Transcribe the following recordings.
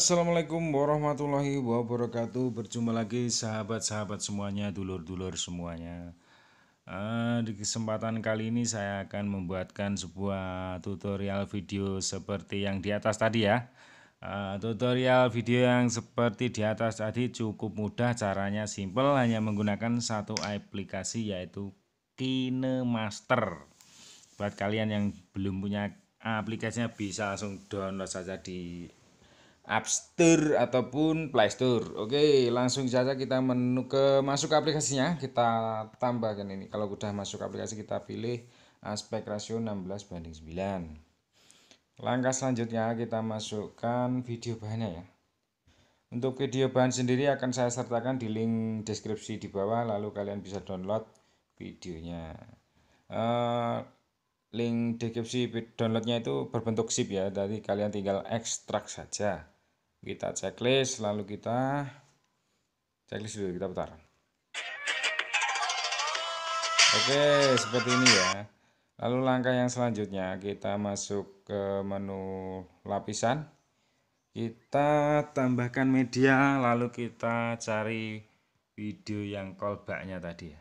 Assalamualaikum warahmatullahi wabarakatuh Berjumpa lagi sahabat-sahabat semuanya Dulur-dulur semuanya eh, Di kesempatan kali ini saya akan membuatkan sebuah tutorial video Seperti yang di atas tadi ya eh, Tutorial video yang seperti di atas tadi cukup mudah Caranya simple hanya menggunakan satu aplikasi yaitu KineMaster Buat kalian yang belum punya aplikasinya bisa langsung download saja di App Store ataupun Play Store. Oke, langsung saja kita menu ke masuk aplikasinya. Kita tambahkan ini. Kalau sudah masuk aplikasi kita pilih aspek rasio 16 banding 9. Langkah selanjutnya kita masukkan video bahannya ya. Untuk video bahan sendiri akan saya sertakan di link deskripsi di bawah lalu kalian bisa download videonya. Uh, link deskripsi downloadnya itu berbentuk zip ya jadi kalian tinggal ekstrak saja kita checklist lalu kita checklist dulu kita putar oke seperti ini ya lalu langkah yang selanjutnya kita masuk ke menu lapisan kita tambahkan media lalu kita cari video yang callbacknya tadi ya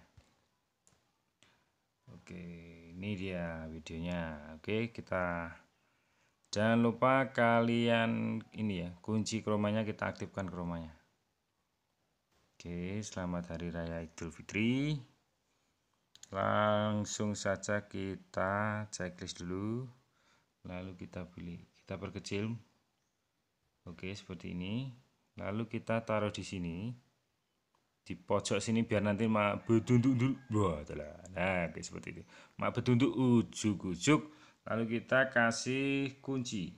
oke ini dia videonya oke kita Jangan lupa kalian ini ya, kunci kromanya kita aktifkan kromanya. Oke, selamat hari raya Idul Fitri. Langsung saja kita checklist dulu. Lalu kita pilih, kita perkecil. Oke, seperti ini. Lalu kita taruh di sini. Di pojok sini biar nanti mak betunduk dulu. Wah, Nah, oke seperti ini Mak betunduk ujuk-ujuk lalu kita kasih kunci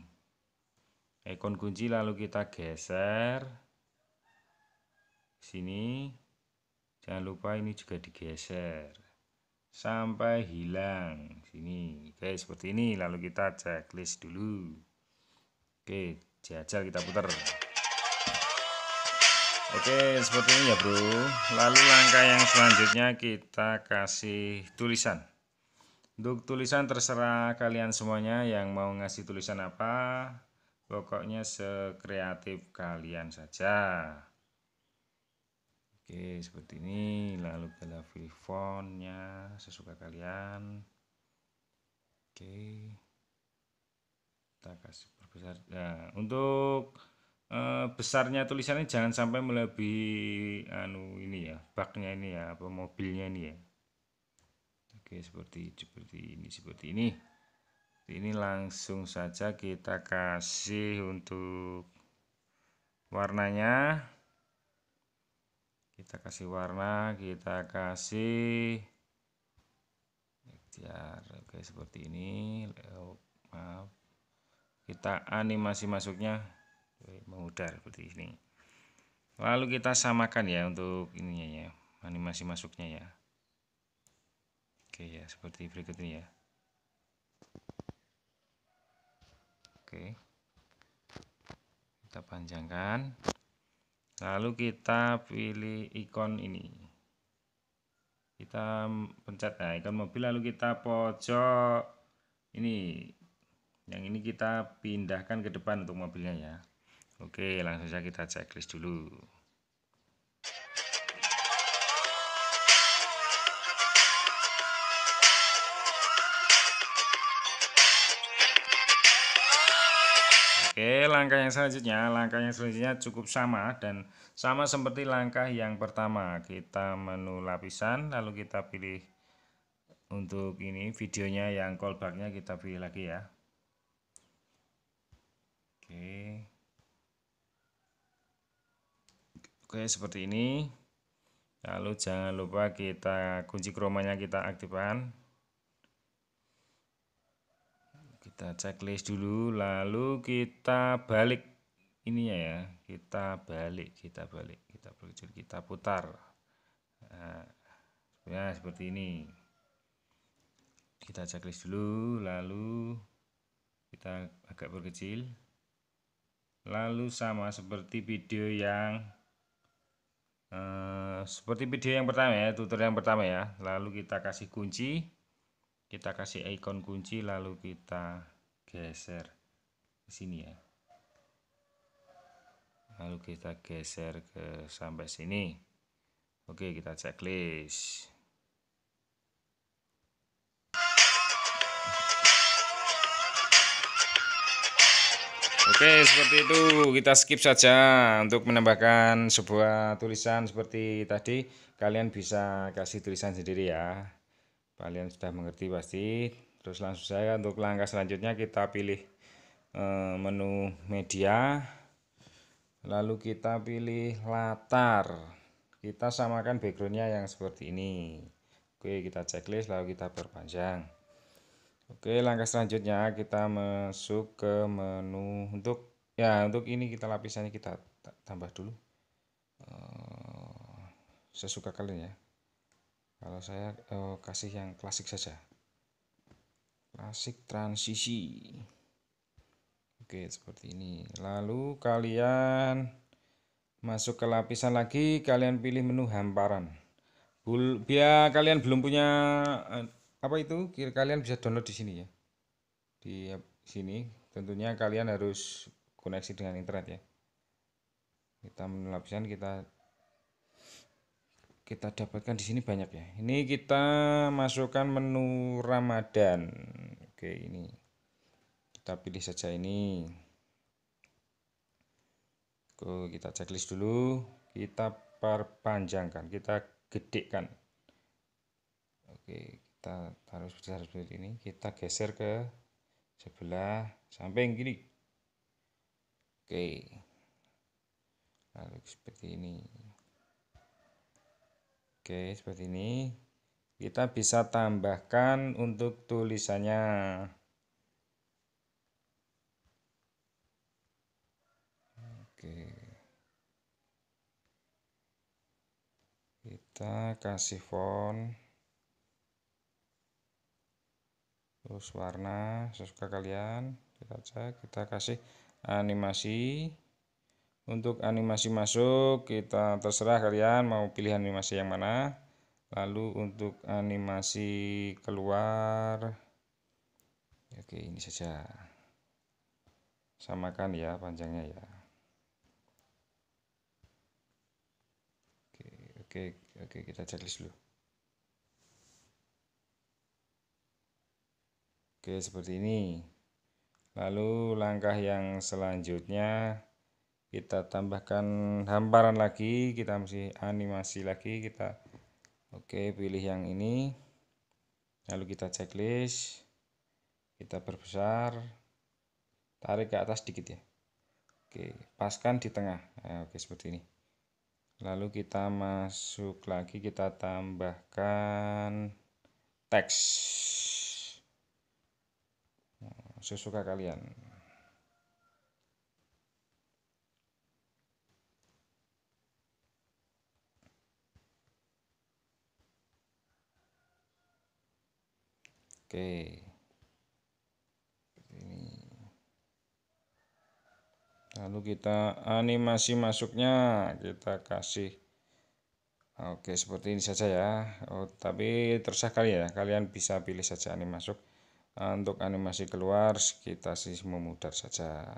ikon kunci lalu kita geser sini jangan lupa ini juga digeser sampai hilang sini oke seperti ini lalu kita checklist dulu oke jajal kita putar oke seperti ini ya bro lalu langkah yang selanjutnya kita kasih tulisan untuk tulisan terserah kalian semuanya yang mau ngasih tulisan apa, pokoknya sekreatif kalian saja. Oke, seperti ini. Lalu kita pilih fontnya sesuka kalian. Oke. Kita kasih perbesar. Nah, untuk eh, besarnya tulisannya jangan sampai melebihi anu ini ya, baknya ini ya, apa mobilnya ini ya oke seperti seperti ini seperti ini ini langsung saja kita kasih untuk warnanya kita kasih warna kita kasih Ya oke seperti ini oh, maaf kita animasi masuknya memudar seperti ini lalu kita samakan ya untuk ininya ya animasi masuknya ya Oke ya, seperti berikut ini ya. Oke. Kita panjangkan. Lalu kita pilih ikon ini. Kita pencet ya, ikon mobil lalu kita pojok ini. Yang ini kita pindahkan ke depan untuk mobilnya ya. Oke, langsung saja kita checklist dulu. Oke, langkah yang selanjutnya, langkah yang selanjutnya cukup sama dan sama seperti langkah yang pertama. Kita menu lapisan, lalu kita pilih untuk ini videonya yang callbacknya kita pilih lagi ya. Oke. Oke, seperti ini. Lalu jangan lupa kita kunci kromanya kita aktifkan kita checklist dulu lalu kita balik ini ya kita balik kita balik kita berkecil kita putar nah, seperti ini kita checklist dulu lalu kita agak berkecil lalu sama seperti video yang eh, seperti video yang pertama ya tutorial yang pertama ya lalu kita kasih kunci kita kasih icon kunci lalu kita geser ke sini ya lalu kita geser ke sampai sini oke kita checklist Oke, seperti itu kita skip saja untuk menambahkan sebuah tulisan seperti tadi. Kalian bisa kasih tulisan sendiri ya kalian sudah mengerti pasti terus langsung saya untuk langkah selanjutnya kita pilih eh, menu media lalu kita pilih latar kita samakan backgroundnya yang seperti ini oke kita checklist lalu kita perpanjang oke langkah selanjutnya kita masuk ke menu untuk ya untuk ini kita lapisannya kita tambah dulu eh, sesuka kalian ya kalau saya eh, kasih yang klasik saja klasik transisi oke seperti ini lalu kalian masuk ke lapisan lagi kalian pilih menu hamparan Bul, biar kalian belum punya eh, apa itu kalian bisa download di sini ya di eh, sini tentunya kalian harus koneksi dengan internet ya kita menu lapisan kita kita dapatkan di sini banyak ya. Ini kita masukkan menu Ramadan. Oke, ini. Kita pilih saja ini. Oke, kita checklist dulu. Kita perpanjangkan, kita gedekkan. Oke, kita taruh besar seperti ini. Kita geser ke sebelah samping gini Oke. Lalu seperti ini. Oke, seperti ini. Kita bisa tambahkan untuk tulisannya. Oke. Kita kasih font terus warna sesuka kalian kita cek kita kasih animasi untuk animasi masuk kita terserah kalian mau pilih animasi yang mana. Lalu untuk animasi keluar Oke, ini saja. Samakan ya panjangnya ya. Oke, oke, oke kita checklist dulu. Oke, seperti ini. Lalu langkah yang selanjutnya kita tambahkan hamparan lagi kita masih animasi lagi kita oke okay, pilih yang ini lalu kita checklist kita berbesar tarik ke atas sedikit ya oke okay, paskan di tengah nah, oke okay, seperti ini lalu kita masuk lagi kita tambahkan teks nah, sesuka kalian Oke. Ini. Lalu kita animasi masuknya kita kasih Oke, seperti ini saja ya. Oh, tapi terserah kalian ya. Kalian bisa pilih saja animasi masuk. Nah, untuk animasi keluar kita sih memudar saja.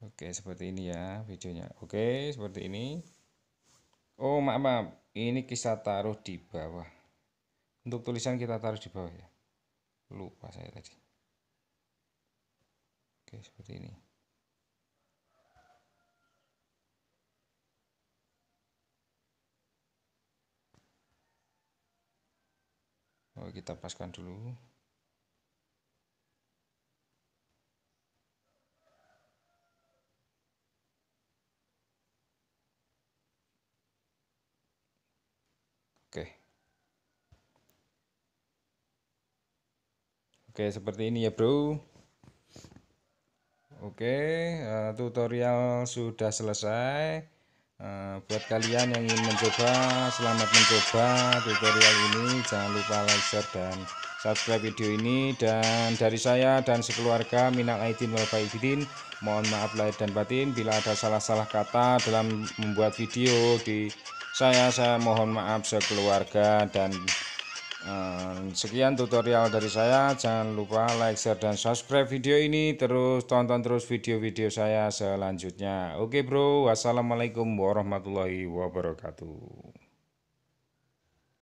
Oke, seperti ini ya videonya. Oke, seperti ini. Oh maaf maaf ini kita taruh di bawah untuk tulisan kita taruh di bawah ya lupa saya tadi oke seperti ini Oh, kita paskan dulu Oke seperti ini ya bro Oke eh, tutorial sudah selesai eh, Buat kalian yang ingin mencoba Selamat mencoba tutorial ini Jangan lupa like, share, dan subscribe video ini Dan dari saya dan sekeluarga Minal Aidin wal Faizidin Mohon maaf lahir dan batin Bila ada salah-salah kata dalam membuat video di saya saya mohon maaf sekeluarga dan Sekian tutorial dari saya, jangan lupa like, share, dan subscribe video ini. Terus tonton terus video-video saya selanjutnya. Oke bro, wassalamualaikum warahmatullahi wabarakatuh.